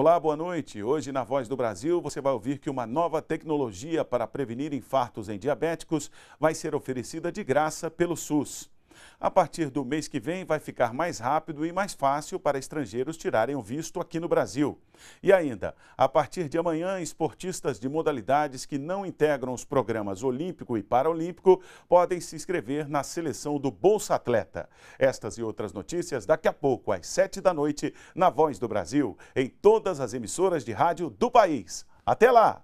Olá, boa noite. Hoje na Voz do Brasil você vai ouvir que uma nova tecnologia para prevenir infartos em diabéticos vai ser oferecida de graça pelo SUS a partir do mês que vem vai ficar mais rápido e mais fácil para estrangeiros tirarem o visto aqui no Brasil. E ainda, a partir de amanhã, esportistas de modalidades que não integram os programas Olímpico e Paralímpico podem se inscrever na seleção do Bolsa Atleta. Estas e outras notícias daqui a pouco, às 7 da noite, na Voz do Brasil, em todas as emissoras de rádio do país. Até lá!